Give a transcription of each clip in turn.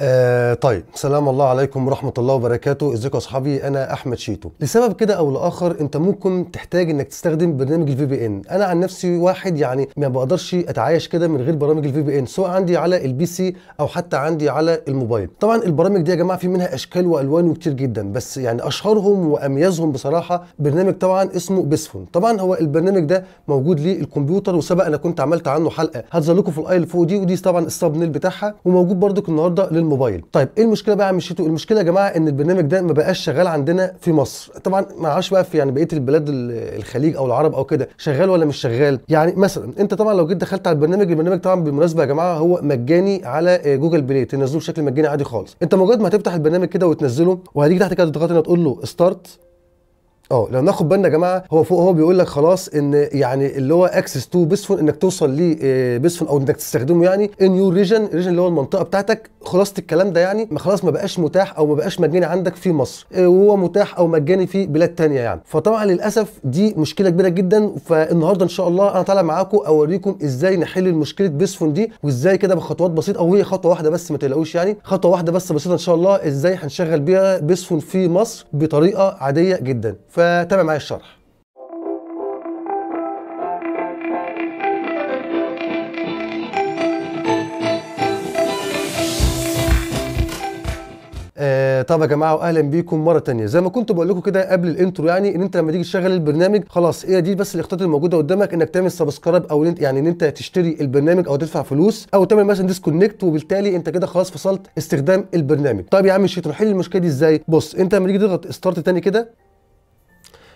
Uh, طيب سلام الله عليكم ورحمه الله وبركاته ازيكم يا اصحابي انا احمد شيتو لسبب كده او لاخر انت ممكن تحتاج انك تستخدم برنامج الفي بي ان انا عن نفسي واحد يعني ما بقدرش اتعايش كده من غير برامج الفي بي ان سواء عندي على البي سي او حتى عندي على الموبايل طبعا البرامج دي يا جماعه في منها اشكال والوان وكتير جدا بس يعني اشهرهم واميزهم بصراحه برنامج طبعا اسمه بيسفون طبعا هو البرنامج ده موجود للكمبيوتر وسبق انا كنت عملت عنه حلقه هتظهر لكم في الاي اللي فوق دي ودي طبعا السبنيل بتاعها وموجود برضك النهارده للموبايل طيب طيب ايه المشكله بقى مشيتوا المشكله يا جماعه ان البرنامج ده ما بقاش شغال عندنا في مصر طبعا ما عادش بقى في يعني بقيه البلاد الخليج او العرب او كده شغال ولا مش شغال يعني مثلا انت طبعا لو جيت دخلت على البرنامج البرنامج طبعا بالمناسبه يا جماعه هو مجاني على جوجل بلاي تنزله بشكل مجاني عادي خالص انت مجرد ما هتفتح البرنامج كده وتنزله وهتيجي تحت كده تضغط هنا تقول له ستارت اه لو ناخد بالنا يا جماعه هو فوق هو بيقول لك خلاص ان يعني اللي هو اكسس تو بيسفون انك توصل ليه بيسفون آه، او انك تستخدمه يعني ان يور ريجن ريجن اللي هو المنطقه بتاعتك خلاصه الكلام ده يعني ما خلاص ما بقاش متاح او ما بقاش مجاني عندك في مصر آه، وهو متاح او مجاني في بلاد ثانيه يعني فطبعا للاسف دي مشكله كبيره جدا فالنهارده ان شاء الله انا طالع معاكم اوريكم ازاي نحل مشكله بيسفون دي وازاي كده بخطوات بسيطه او هي خطوه واحده بس ما تقلقوش يعني خطوه واحده بس بسيطه ان شاء الله ازاي هنشغل بيها بيسفون في مصر بطريقه عاديه جدا ف فتابع معايا الشرح آه، طب يا جماعه واهلا بيكم مره ثانيه زي ما كنت بقول لكم كده قبل الانترو يعني ان انت لما تيجي تشغل البرنامج خلاص هي إيه دي بس الاختيارات الموجوده قدامك انك تعمل سبسكرايب او يعني ان انت تشتري البرنامج او تدفع فلوس او تعمل مثلا ديسكونكت وبالتالي انت كده خلاص فصلت استخدام البرنامج طيب يا عم شيت نحل المشكله دي ازاي بص انت لما تيجي تضغط ستارت تاني كده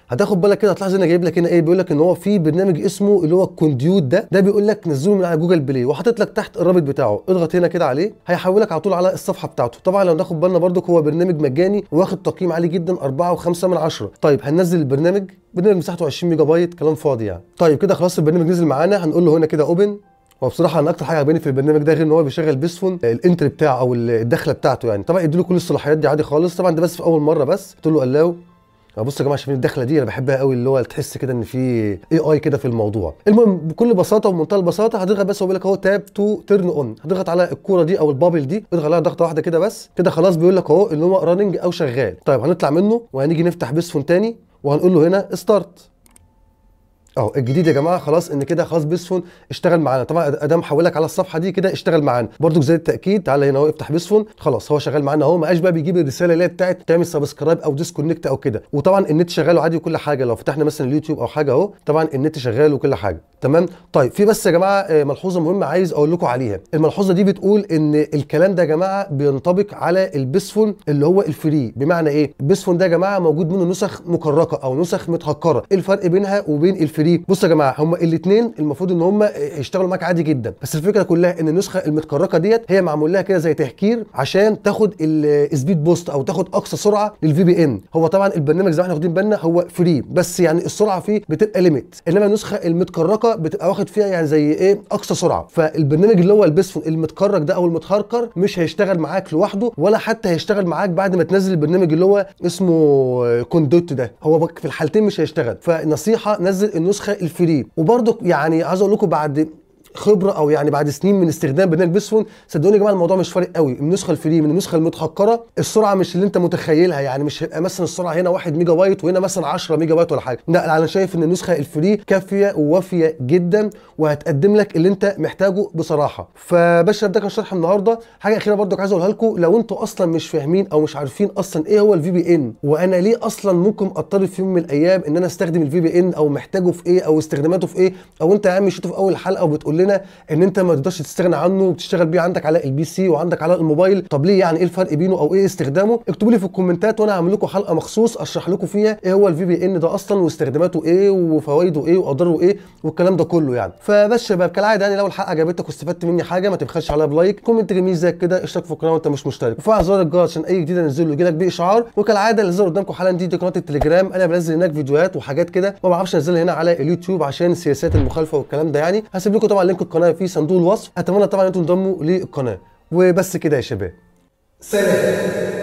هتاخد بالك كده هتلاحظ ان جايب لك هنا ايه بيقول لك ان هو في برنامج اسمه اللي هو الكونديوت ده ده بيقول لك نزله من على جوجل بلاي وحاطط لك تحت الرابط بتاعه اضغط هنا كده عليه هيحولك على طول على الصفحه بتاعته طبعا لو ناخد بالنا برضك هو برنامج مجاني واخد تقييم عالي جدا 4 و5 من 10 طيب هننزل البرنامج برنامج مساحته 20 ميجا بايت كلام فاضي يعني طيب كده خلاص البرنامج نزل معانا هنقول له هنا كده اوبن وبصراحه انا اكتر حاجه عجباني في البرنامج ده غير ان هو بيشغل بيسفون الانتر بتاعه او الدخله بتاعته يعني طبعا يديله كل الصلاحيات دي عادي خالص طبعا ده بس في اول مره بس تقول له الاو بصوا يا جماعه شايفين الدخله دي انا بحبها قوي اللي هو تحس كده ان في اي اي كده في الموضوع المهم بكل بساطه ومنتهى البساطه هتضغط بس هو بيقول لك اهو تاب تو تيرن اون هتضغط على الكوره دي او البابل دي اضغط عليها ضغطه واحده كده بس كده خلاص بيقول لك اهو ان هو راننج او شغال طيب هنطلع منه وهنيجي نفتح فون تاني وهنقول له هنا ستارت اهو الجديد يا جماعه خلاص ان كده خلاص بيسفون اشتغل معانا طبعا ادام حولك على الصفحه دي كده اشتغل معانا برده زي التاكيد تعالى هنا اهو افتح بيسفون خلاص هو شغال معانا اهو ما بقى بيجيب الرساله اللي هي بتاعت تعمل سبسكرايب او ديسكونكت او كده وطبعا النت شغال عادي وكل حاجه لو فتحنا مثلا اليوتيوب او حاجه اهو طبعا النت شغال وكل حاجه تمام طيب في بس يا جماعه آه، ملحوظه مهمه عايز اقول لكم عليها الملحوظه دي بتقول ان الكلام ده يا جماعه بينطبق على البيسفون اللي هو الفري بمعنى ايه البيسفون ده يا جماعه موجود منه نسخ مكركه او نسخ متهكره الفرق بينها وبين الفري فري بصوا يا جماعه هما الاثنين المفروض ان هما يشتغلوا معاك عادي جدا بس الفكره كلها ان النسخه المتكركه ديت هي معمول لها كده زي تهكير عشان تاخد السبيد بوست او تاخد اقصى سرعه للفي بي ان هو طبعا البرنامج زي ما احنا واخدين بالنا هو فري بس يعني السرعه فيه بتبقى ليميت انما النسخه المتكركه بتبقى واخد فيها يعني زي ايه اقصى سرعه فالبرنامج اللي هو البيسفون المتكرك ده او المتهركر مش هيشتغل معاك لوحده ولا حتى هيشتغل معاك بعد ما تنزل البرنامج اللي هو اسمه كوندوت ده هو في الحالتين مش هيشتغل فنصيحه نزل النسخه النسخه الفري وبرده يعني عايز اقول لكم بعد خبره او يعني بعد سنين من استخدام برنامج بيسفون صدقوني يا جماعه الموضوع مش فارق قوي النسخه الفري من النسخه المتحكره السرعه مش اللي انت متخيلها يعني مش هيبقى مثلا السرعه هنا 1 ميجا بايت وهنا مثلا 10 ميجا بايت ولا حاجه لا انا شايف ان النسخه الفري كافيه ووافيه جدا وهتقدم لك اللي انت محتاجه بصراحه فباشا ده كان شرح النهارده حاجه اخيره برضك عايز اقولها لكم لو انتوا اصلا مش فاهمين او مش عارفين اصلا ايه هو الفي بي ان وانا ليه اصلا ممكن اضطر في يوم من الايام ان انا استخدم الفي بي ان او محتاجه في ايه او استخداماته في ايه او انت يا عم شفته في اول حلقه وبتقول كلنا ان انت ما تقدرش تستغنى عنه وبتشتغل بيه عندك على البي سي وعندك على الموبايل طب ليه يعني ايه الفرق بينه او ايه استخدامه اكتبوا لي في الكومنتات وانا هعمل لكم حلقه مخصوص اشرح لكم فيها ايه هو الفي بي ان ده اصلا واستخداماته ايه وفوائده ايه واضراره ايه والكلام ده كله يعني فبس شباب كالعاده يعني لو الحلقه عجبتك واستفدت مني حاجه ما تبخلش عليها بلايك كومنت جميل زي كده اشترك في القناه وانت مش مشترك وفعل زر الجرس عشان اي جديد انزله يجي لك باشعار وكالعاده اللي زر قدامكم حالا دي, دي قناه التليجرام انا بنزل هناك فيديوهات وحاجات كده ما بعرفش انزلها هنا على اليوتيوب عشان سياسات المخالفه والكلام ده يعني هسيب لكم طبعا لينك القناه في صندوق الوصف اتمنى طبعا انتم تنضموا للقناه وبس كده يا شباب سلام